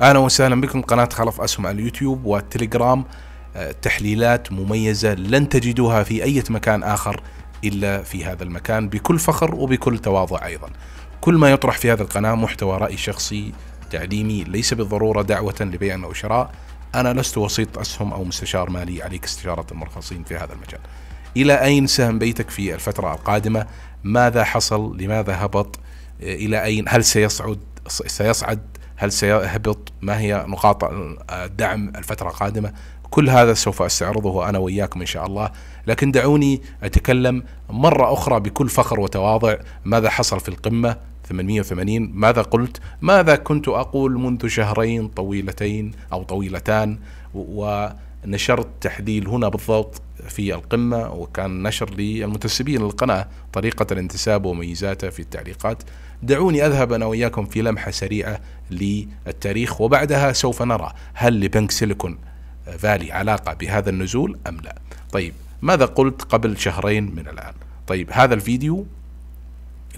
اهلا وسهلا بكم قناة خلف اسهم على اليوتيوب والتليجرام آه، تحليلات مميزة لن تجدوها في اي مكان اخر الا في هذا المكان بكل فخر وبكل تواضع ايضا كل ما يطرح في هذه القناة محتوى رأي شخصي تعليمي ليس بالضرورة دعوة لبيع او شراء انا لست وسيط اسهم او مستشار مالي عليك استشارة المرخصين في هذا المجال الى اين سهم بيتك في الفترة القادمة ماذا حصل لماذا هبط آه، الى اين هل سيصعد سيصعد هل سيهبط ما هي نقاط الدعم الفترة القادمة كل هذا سوف استعرضه أنا وإياكم إن شاء الله لكن دعوني أتكلم مرة أخرى بكل فخر وتواضع ماذا حصل في القمة 880 ماذا قلت ماذا كنت أقول منذ شهرين طويلتين أو طويلتان ونشرت تحليل هنا بالضبط في القمة وكان نشر للمنتسبين للقناة طريقة الانتساب وميزاته في التعليقات دعوني أذهب أنا وإياكم في لمحة سريعة للتاريخ وبعدها سوف نرى هل لبنك سيليكون فالي علاقة بهذا النزول أم لا طيب ماذا قلت قبل شهرين من الآن طيب هذا الفيديو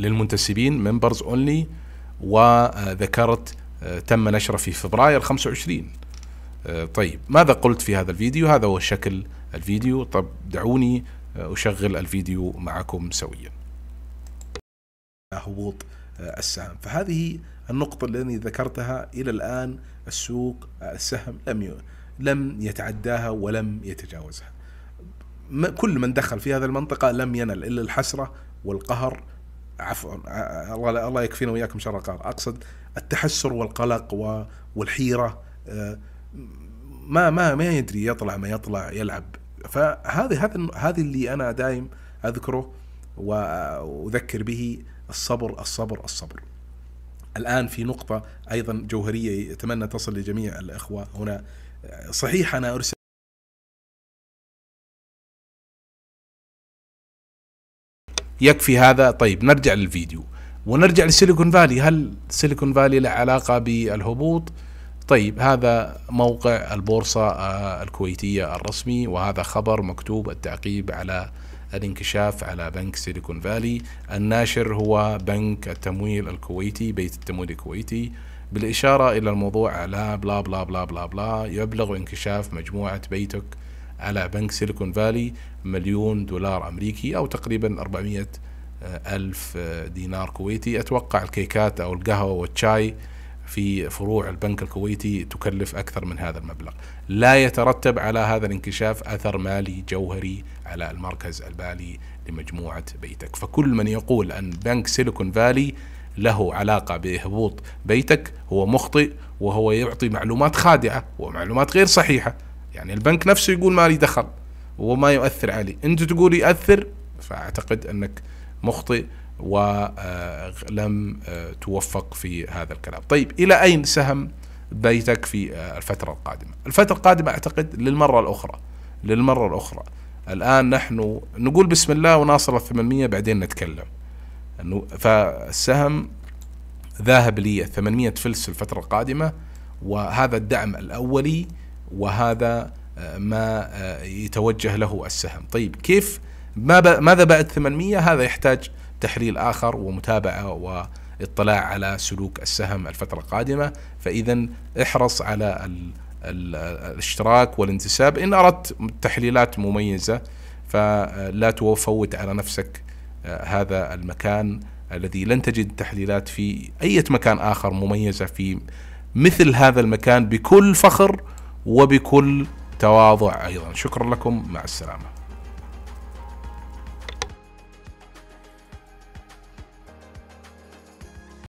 للمنتسبين ممبرز اونلي وذكرت آه، تم نشره في فبراير 25 آه، طيب ماذا قلت في هذا الفيديو هذا هو الشكل الفيديو طب دعوني آه، أشغل الفيديو معكم سويا هبوط آه، السهم فهذه النقطة التي ذكرتها إلى الآن السوق آه، السهم لم لم يتعداها ولم يتجاوزها كل من دخل في هذه المنطقة لم ينل إلا الحسرة والقهر عفوا الله الله يكفينا وإياكم شر القهر أقصد التحسر والقلق والحيرة ما ما ما يدري يطلع ما يطلع يلعب فهذه هذا هذه اللي انا دايم اذكره واذكر به الصبر الصبر الصبر. الان في نقطه ايضا جوهريه اتمنى تصل لجميع الاخوه هنا صحيح انا ارسل يكفي هذا طيب نرجع للفيديو ونرجع لسيليكون فالي هل سيليكون فالي له علاقه بالهبوط؟ طيب هذا موقع البورصة آه، الكويتية الرسمي وهذا خبر مكتوب التعقيب على الانكشاف على بنك سيليكون فالي الناشر هو بنك التمويل الكويتي بيت التمويل الكويتي بالإشارة إلى الموضوع على بلا بلا بلا بلا بلا يبلغ انكشاف مجموعة بيتك على بنك سيليكون فالي مليون دولار أمريكي أو تقريبا 400 آه، ألف آه، دينار كويتي أتوقع الكيكات أو القهوة والشاي في فروع البنك الكويتي تكلف أكثر من هذا المبلغ لا يترتب على هذا الانكشاف أثر مالي جوهري على المركز المالي لمجموعة بيتك فكل من يقول أن بنك سيليكون فالي له علاقة بهبوط بيتك هو مخطئ وهو يعطي معلومات خادعة ومعلومات غير صحيحة يعني البنك نفسه يقول مالي دخل وما يؤثر علي انت تقول يؤثر فاعتقد انك مخطئ ولم آه، آه، توفق في هذا الكلام طيب إلى أين سهم بيتك في آه، الفترة القادمة الفترة القادمة أعتقد للمرة الأخرى للمرة الأخرى الآن نحن نقول بسم الله وناصر الثمانمية بعدين نتكلم فالسهم ذاهب لي 800 فلس الفترة القادمة وهذا الدعم الأولي وهذا ما يتوجه له السهم طيب كيف ما ماذا بعد 800 هذا يحتاج تحليل آخر ومتابعة و اطلاع على سلوك السهم الفترة القادمة فإذا احرص على ال الاشتراك والانتساب إن أردت تحليلات مميزة فلا تفوت على نفسك آه، هذا المكان الذي لن تجد تحليلات في أي مكان آخر مميزة في مثل هذا المكان بكل فخر وبكل تواضع أيضا شكرا لكم مع السلامة